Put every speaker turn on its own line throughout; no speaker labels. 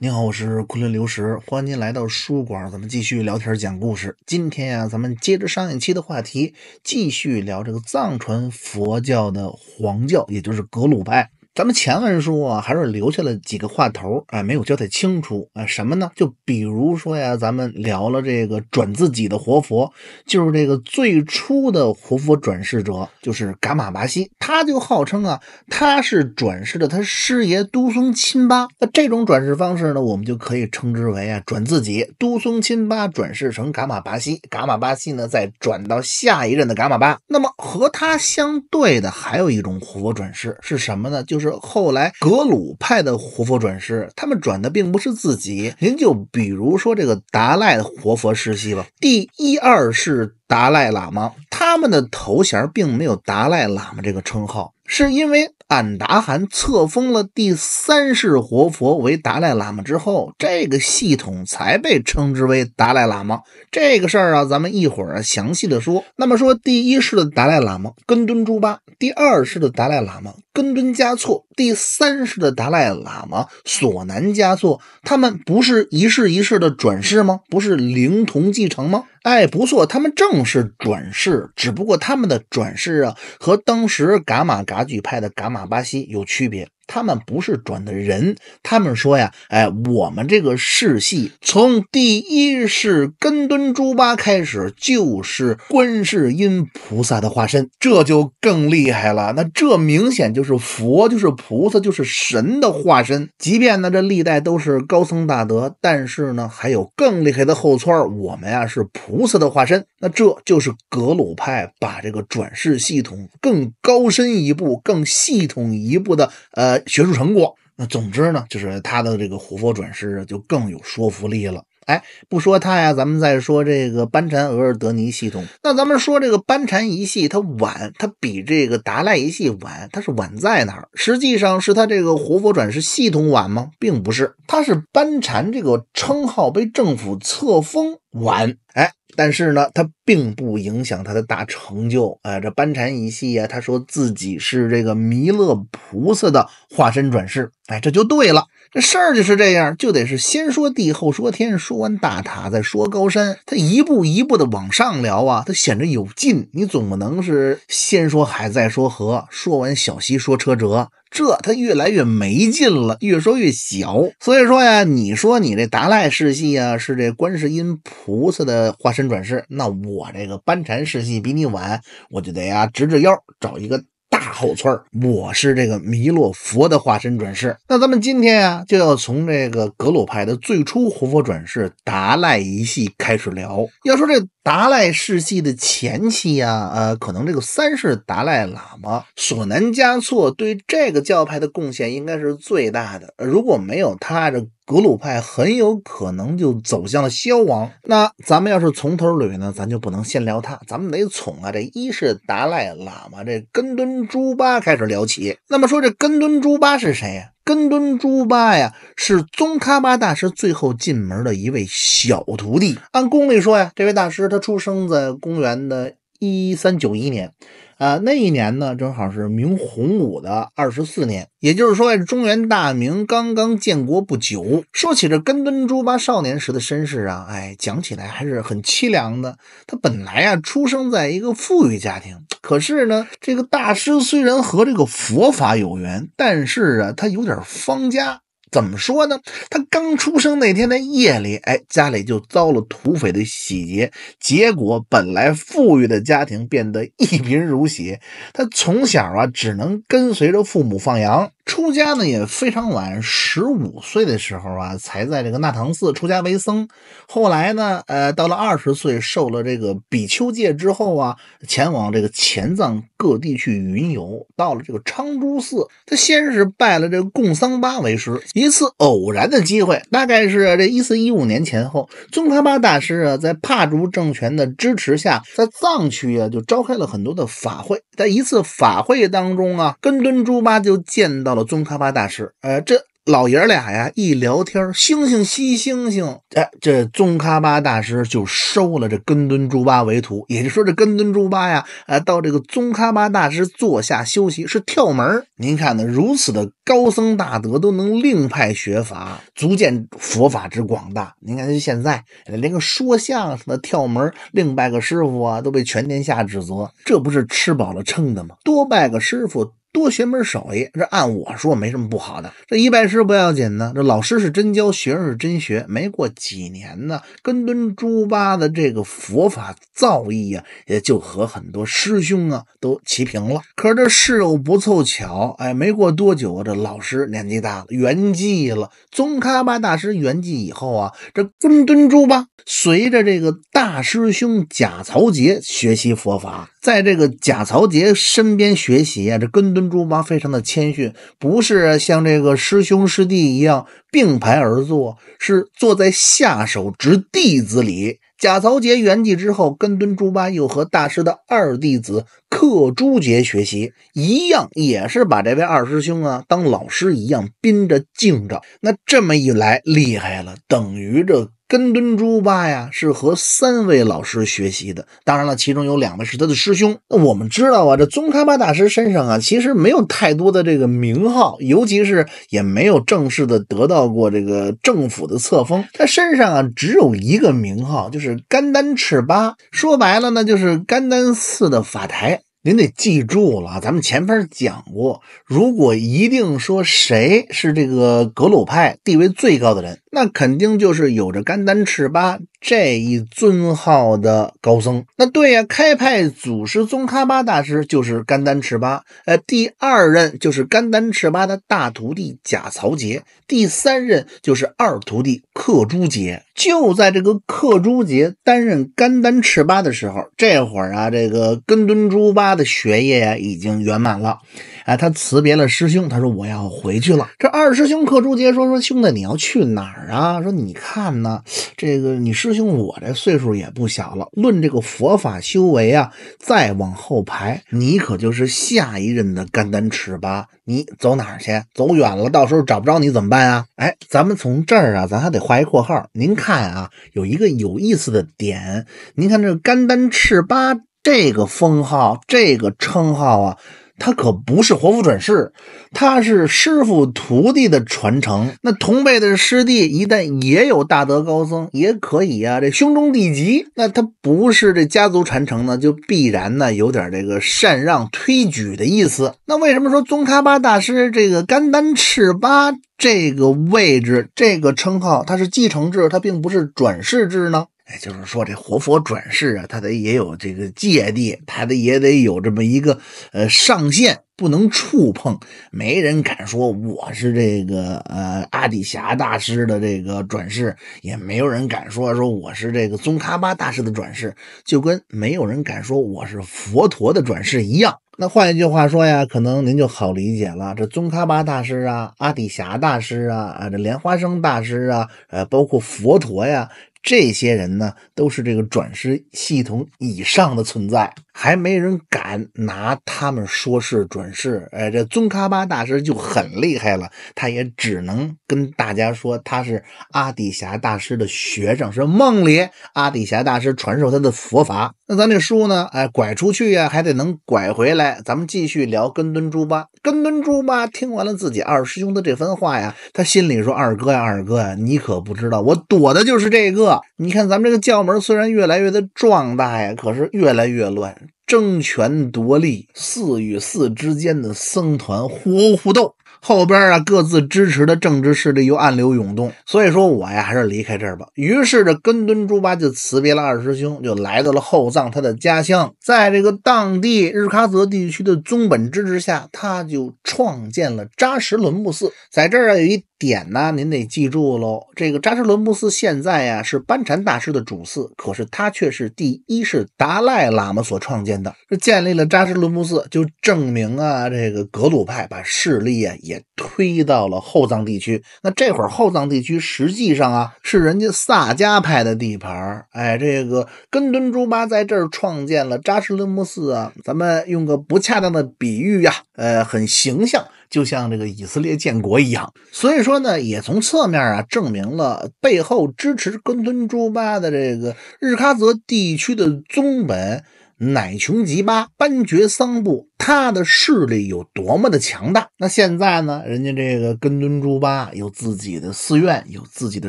你好，我是昆仑流石，欢迎您来到书馆，咱们继续聊天讲故事。今天啊，咱们接着上一期的话题，继续聊这个藏传佛教的黄教，也就是格鲁派。咱们前文书啊，还是留下了几个话头，啊，没有交代清楚，啊，什么呢？就比如说呀，咱们聊了这个转自己的活佛，就是这个最初的活佛转世者，就是噶玛巴西，他就号称啊，他是转世的他师爷都松亲巴。那这种转世方式呢，我们就可以称之为啊，转自己，都松亲巴转世成噶玛巴西，噶玛巴西呢再转到下一任的噶玛巴。那么和他相对的还有一种活佛转世是什么呢？就是。后来格鲁派的活佛转世，他们转的并不是自己。您就比如说这个达赖活佛世系吧，第一二世达赖喇嘛，他们的头衔并没有“达赖喇嘛”这个称号，是因为。俺答汗册封了第三世活佛为达赖喇嘛之后，这个系统才被称之为达赖喇嘛。这个事儿啊，咱们一会儿详细的说。那么说，第一世的达赖喇嘛根敦珠巴，第二世的达赖喇嘛根敦嘉措。第三世的达赖喇嘛索南加措，他们不是一世一世的转世吗？不是灵童继承吗？哎，不错，他们正是转世，只不过他们的转世啊，和当时噶玛噶举派的噶玛巴西有区别。他们不是转的人，他们说呀，哎，我们这个世系从第一世根敦朱巴开始就是观世音菩萨的化身，这就更厉害了。那这明显就是佛，就是菩萨，就是神的化身。即便呢这历代都是高僧大德，但是呢还有更厉害的后村我们呀是菩萨的化身。那这就是格鲁派把这个转世系统更高深一步、更系统一步的，呃。学术成果，那总之呢，就是他的这个活佛转世就更有说服力了。哎，不说他呀，咱们再说这个班禅额尔德尼系统。那咱们说这个班禅一系，它晚，它比这个达赖一系晚，它是晚在哪儿？实际上是他这个活佛转世系统晚吗？并不是，他是班禅这个称号被政府册封晚。哎。但是呢，他并不影响他的大成就。哎，这班禅一系啊，他说自己是这个弥勒菩萨的化身转世。哎，这就对了。这事儿就是这样，就得是先说地后说天，说完大塔再说高山，他一步一步的往上聊啊，他显着有劲。你总不能是先说海再说河，说完小溪说车辙，这他越来越没劲了，越说越小。所以说呀，你说你这达赖世系啊是这观世音菩萨的化身转世，那我这个班禅世系比你晚，我就得呀直着腰找一个。大后村我是这个弥勒佛的化身转世。那咱们今天啊，就要从这个格鲁派的最初活佛转世达赖一系开始聊。要说这。达赖世系的前期呀，呃，可能这个三世达赖喇嘛索南嘉措对这个教派的贡献应该是最大的。如果没有他，这格鲁派很有可能就走向了消亡。那咱们要是从头捋呢，咱就不能先聊他，咱们得从啊这一世达赖喇嘛这根敦珠巴开始聊起。那么说这根敦珠巴是谁呀？根敦朱巴呀，是宗喀巴大师最后进门的一位小徒弟。按公历说呀，这位大师他出生在公元的。一三九一年，啊，那一年呢，正好是明洪武的二十四年，也就是说，中原大明刚刚建国不久。说起这甘敦朱八少年时的身世啊，哎，讲起来还是很凄凉的。他本来啊，出生在一个富裕家庭，可是呢，这个大师虽然和这个佛法有缘，但是啊，他有点方家。怎么说呢？他刚出生那天的夜里，哎，家里就遭了土匪的洗劫，结果本来富裕的家庭变得一贫如洗。他从小啊，只能跟随着父母放羊。出家呢也非常晚，十五岁的时候啊，才在这个纳唐寺出家为僧。后来呢，呃，到了二十岁受了这个比丘戒之后啊，前往这个前藏各地去云游。到了这个昌珠寺，他先是拜了这个贡桑巴为师。一次偶然的机会，大概是这一四一五年前后，宗喀巴大师啊，在帕竹政权的支持下，在藏区啊就召开了很多的法会。在一次法会当中啊，根敦珠巴就见到宗喀巴大师，呃，这老爷儿俩呀一聊天，星星吸星星，哎，这宗喀巴大师就收了这根敦朱巴为徒，也就是说，这根敦朱巴呀，呃，到这个宗喀巴大师座下休息是跳门您看呢，如此的高僧大德都能另派学法，足见佛法之广大。您看，就现在，连个说相声的跳门另拜个师傅啊，都被全天下指责，这不是吃饱了撑的吗？多拜个师傅。多学门手艺，这按我说没什么不好的。这一拜师不要紧呢，这老师是真教，学生是真学，没过几年呢，根敦朱巴的这个佛法造诣呀，也就和很多师兄啊都齐平了。可是这事又不凑巧，哎，没过多久啊，这老师年纪大了，圆寂了。宗喀巴大师圆寂以后啊，这根敦朱巴随着这个大师兄贾曹杰学习佛法。在这个贾曹杰身边学习啊，这根敦珠八非常的谦逊，不是像这个师兄师弟一样并排而坐，是坐在下手执弟子里。贾曹杰圆寂之后，根敦珠八又和大师的二弟子克珠杰学习，一样也是把这位二师兄啊当老师一样，宾着敬着。那这么一来厉害了，等于这。根敦珠巴呀，是和三位老师学习的。当然了，其中有两位是他的师兄。那我们知道啊，这宗喀巴大师身上啊，其实没有太多的这个名号，尤其是也没有正式的得到过这个政府的册封。他身上啊，只有一个名号，就是甘丹赤巴。说白了呢，就是甘丹寺的法台。您得记住了，咱们前边讲过，如果一定说谁是这个格鲁派地位最高的人。那肯定就是有着甘丹赤巴这一尊号的高僧。那对呀，开派祖师宗喀巴大师就是甘丹赤巴，呃，第二任就是甘丹赤巴的大徒弟贾曹杰，第三任就是二徒弟克珠杰。就在这个克珠杰担任甘丹赤巴的时候，这会儿啊，这个根敦朱巴的学业呀已经圆满了，哎，他辞别了师兄，他说我要回去了。这二师兄克珠杰说说兄弟你要去哪儿？啊，说你看呢，这个你师兄我这岁数也不小了，论这个佛法修为啊，再往后排，你可就是下一任的甘丹赤巴，你走哪儿去？走远了，到时候找不着你怎么办啊？哎，咱们从这儿啊，咱还得画一括号。您看啊，有一个有意思的点，您看这甘丹赤巴这个封号、这个称号啊。他可不是活佛转世，他是师傅徒弟的传承。那同辈的师弟一旦也有大德高僧，也可以啊。这胸中地级，那他不是这家族传承呢，就必然呢有点这个禅让推举的意思。那为什么说宗喀巴大师这个甘丹赤巴这个位置、这个称号，它是继承制，它并不是转世制呢？哎，就是说这活佛转世啊，他得也有这个芥蒂，他得也得有这么一个呃上限，不能触碰。没人敢说我是这个呃阿底峡大师的这个转世，也没有人敢说说我是这个宗喀巴大师的转世，就跟没有人敢说我是佛陀的转世一样。那换一句话说呀，可能您就好理解了。这宗喀巴大师啊，阿底峡大师啊，啊这莲花生大师啊，呃，包括佛陀呀。这些人呢，都是这个转世系统以上的存在。还没人敢拿他们说事准事，哎，这尊喀巴大师就很厉害了，他也只能跟大家说他是阿底峡大师的学生，是梦里阿底峡大师传授他的佛法。那咱这书呢，哎，拐出去呀，还得能拐回来。咱们继续聊根敦猪巴。根敦猪巴听完了自己二师兄的这番话呀，他心里说：“二哥呀，二哥呀，你可不知道，我躲的就是这个。你看咱们这个教门虽然越来越的壮大呀，可是越来越乱。”争权夺利，寺与寺之间的僧团互殴互斗，后边啊各自支持的政治势力又暗流涌动，所以说我呀还是离开这儿吧。于是这根敦朱八就辞别了二师兄，就来到了后藏他的家乡，在这个当地日喀则地区的宗本支持下，他就创建了扎什伦布寺，在这儿啊有一。点呢，您得记住喽。这个扎什伦布寺现在呀是班禅大师的主寺，可是它却是第一世达赖喇嘛所创建的。这建立了扎什伦布寺，就证明啊，这个格鲁派把势力啊也推到了后藏地区。那这会儿后藏地区实际上啊是人家萨迦派的地盘儿。哎，这个根敦珠巴在这儿创建了扎什伦布寺啊，咱们用个不恰当的比喻呀，呃，很形象。就像这个以色列建国一样，所以说呢，也从侧面啊证明了背后支持根吞珠巴的这个日喀则地区的宗本乃穷吉巴班觉桑布。他的势力有多么的强大？那现在呢？人家这个根敦朱巴有自己的寺院，有自己的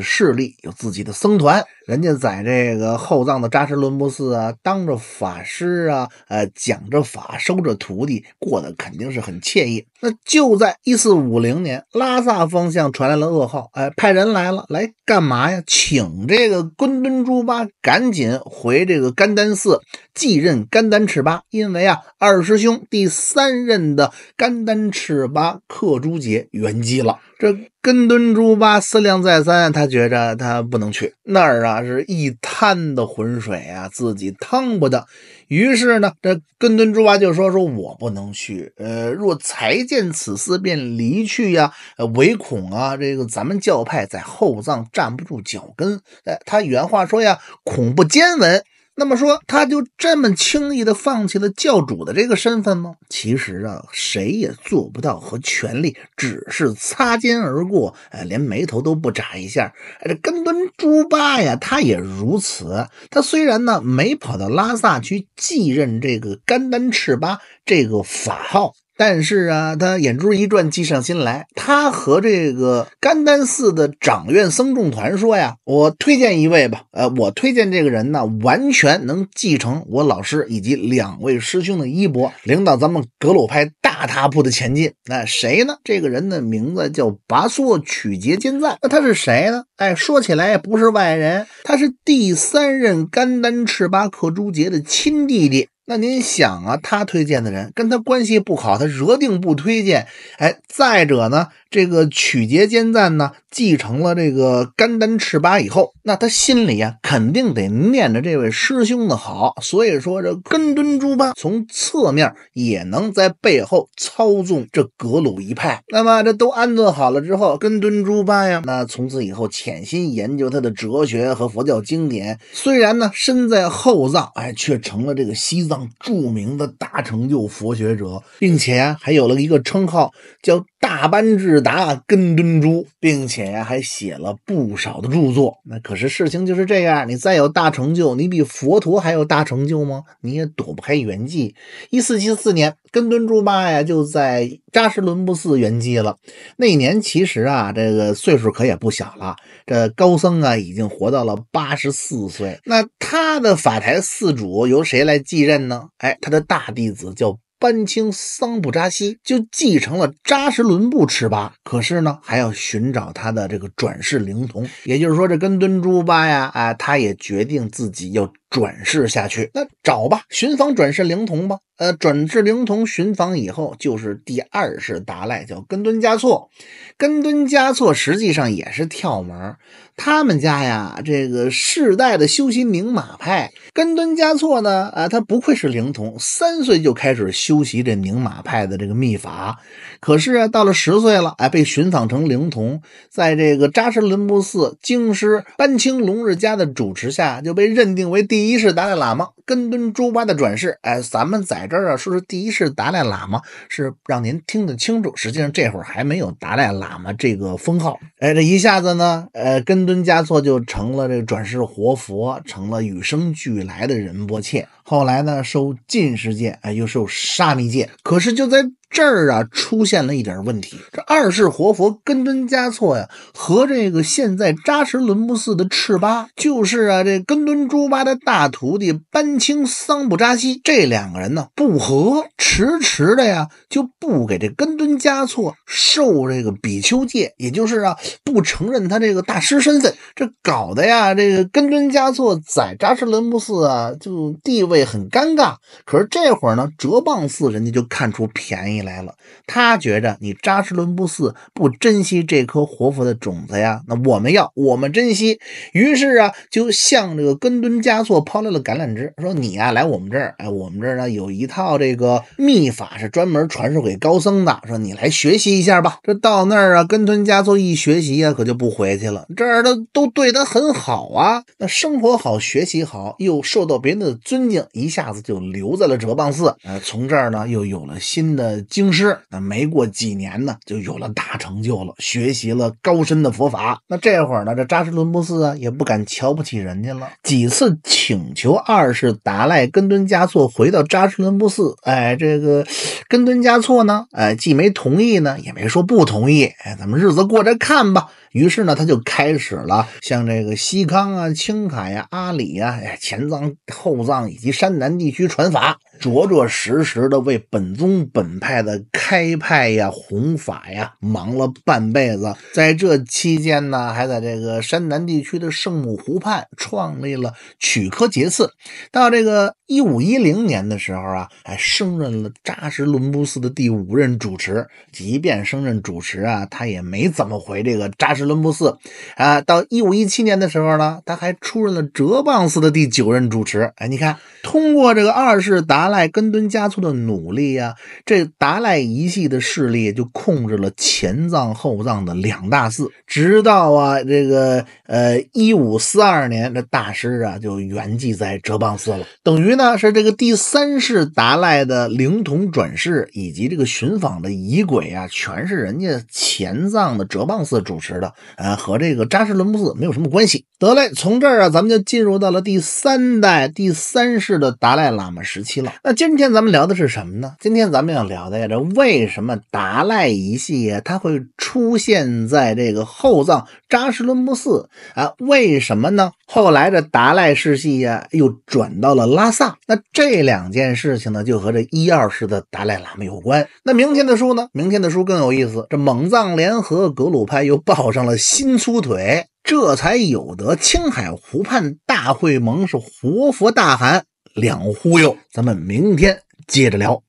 势力，有自己的僧团。人家在这个后藏的扎什伦布寺啊，当着法师啊，呃，讲着法，收着徒弟，过得肯定是很惬意。那就在一四五零年，拉萨方向传来了噩耗，哎，派人来了，来干嘛呀？请这个根敦朱巴赶紧回这个甘丹寺继任甘丹赤巴，因为啊，二师兄第。第三任的甘丹赤巴克珠杰圆寂了。这根敦珠巴思量再三，他觉着他不能去那儿啊，是一滩的浑水啊，自己趟不得。于是呢，这根敦珠巴就说：“说我不能去。呃，若才见此寺便离去呀，唯恐啊，这个咱们教派在后藏站不住脚跟。哎，他原话说呀，恐不兼闻。”那么说，他就这么轻易的放弃了教主的这个身份吗？其实啊，谁也做不到，和权力只是擦肩而过，哎，连眉头都不眨一下。这甘丹猪八呀，他也如此。他虽然呢，没跑到拉萨去继任这个甘丹赤巴这个法号。但是啊，他眼珠一转，计上心来。他和这个甘丹寺的长院僧众团说呀：“我推荐一位吧，呃，我推荐这个人呢，完全能继承我老师以及两位师兄的衣钵，领导咱们格鲁派大踏步的前进。那谁呢？这个人的名字叫拔索曲杰金赞。那他是谁呢？哎，说起来不是外人，他是第三任甘丹赤巴克珠杰的亲弟弟。”那您想啊，他推荐的人跟他关系不好，他惹定不推荐。哎，再者呢，这个曲节兼赞呢。继承了这个甘丹赤巴以后，那他心里呀，肯定得念着这位师兄的好，所以说这根敦朱巴从侧面也能在背后操纵这格鲁一派。那么这都安顿好了之后，根敦朱巴呀，那从此以后潜心研究他的哲学和佛教经典，虽然呢身在后藏，哎，却成了这个西藏著名的大成就佛学者，并且还有了一个称号叫。大班智达根敦珠，并且呀还写了不少的著作。那可是事情就是这样，你再有大成就，你比佛陀还有大成就吗？你也躲不开圆寂。一四七四年，根敦珠吧呀就在扎什伦布寺圆寂了。那年其实啊，这个岁数可也不小了，这高僧啊已经活到了八十四岁。那他的法台寺主由谁来继任呢？哎，他的大弟子叫。班卿桑布扎西就继承了扎什伦布尺巴，可是呢，还要寻找他的这个转世灵童，也就是说，这根敦珠巴呀，啊，他也决定自己要。转世下去，那找吧，寻访转世灵童吧。呃，转世灵童寻访以后，就是第二世达赖叫根敦嘉措。根敦嘉措实际上也是跳门他们家呀，这个世代的修习明马派。根敦嘉措呢，啊，他不愧是灵童，三岁就开始修习这明马派的这个秘法。可是啊，到了十岁了，哎，被寻访成灵童，在这个扎什伦布寺经师班青龙日家的主持下，就被认定为第。第一世达赖喇嘛根敦朱巴的转世，哎，咱们在这儿啊，说是第一世达赖喇嘛，是让您听得清楚。实际上这会儿还没有达赖喇嘛这个封号，哎，这一下子呢，呃，根敦嘉措就成了这个转世活佛，成了与生俱来的人，波切。后来呢，受禁士戒，哎，又受沙弥戒。可是就在这儿啊，出现了一点问题。这二世活佛根敦嘉措呀，和这个现在扎什伦布寺的赤巴，就是啊，这根敦朱巴的大徒弟班钦桑布扎西，这两个人呢不和，迟迟的呀就不给这根敦嘉措受这个比丘戒，也就是啊不承认他这个大师身份。这搞的呀，这个根敦嘉措在扎什伦布寺啊就地位。很尴尬，可是这会儿呢，哲蚌寺人家就看出便宜来了。他觉着你扎什伦布寺不珍惜这颗活佛的种子呀，那我们要，我们珍惜。于是啊，就向这个根敦加措抛来了橄榄枝，说你呀来我们这儿，哎，我们这儿呢有一套这个秘法是专门传授给高僧的，说你来学习一下吧。这到那儿啊，根敦加措一学习呀，可就不回去了。这儿的都对他很好啊，那生活好，学习好，又受到别人的尊敬。一下子就留在了哲蚌寺，呃，从这儿呢又有了新的经师，那没过几年呢，就有了大成就了，学习了高深的佛法。那这会儿呢，这扎什伦布寺啊也不敢瞧不起人家了，几次请求二世达赖根敦嘉措回到扎什伦布寺，哎，这个根敦嘉措呢，哎，既没同意呢，也没说不同意，哎，咱们日子过着看吧。于是呢，他就开始了像这个西康啊、青海呀、阿里呀、前藏、后藏以及山南地区传法，着着实实的为本宗本派的开派呀、弘法呀忙了半辈子。在这期间呢，还在这个山南地区的圣母湖畔创立了曲科杰寺。到这个一五一零年的时候啊，还升任了扎什伦布寺的第五任主持。即便升任主持啊，他也没怎么回这个扎什。是伦布寺啊，到一五一七年的时候呢，他还出任了哲蚌寺的第九任主持。哎，你看，通过这个二世达赖根敦嘉措的努力呀，这达赖一系的势力就控制了前藏后藏的两大寺。直到啊，这个呃一五四二年，这大师啊就圆寂在哲蚌寺了。等于呢，是这个第三世达赖的灵童转世以及这个寻访的仪轨啊，全是人家前藏的哲蚌寺主持的。呃，和这个扎什伦布寺没有什么关系。得嘞，从这儿啊，咱们就进入到了第三代、第三世的达赖喇嘛时期了。那今天咱们聊的是什么呢？今天咱们要聊的呀，这为什么达赖一系呀，它会出现在这个后藏扎什伦布寺啊？为什么呢？后来这达赖世系呀，又转到了拉萨。那这两件事情呢，就和这一二世的达赖喇嘛有关。那明天的书呢？明天的书更有意思。这蒙藏联合格鲁派又报上。上了新粗腿，这才有得青海湖畔大会盟，是活佛大喊两忽悠。咱们明天接着聊。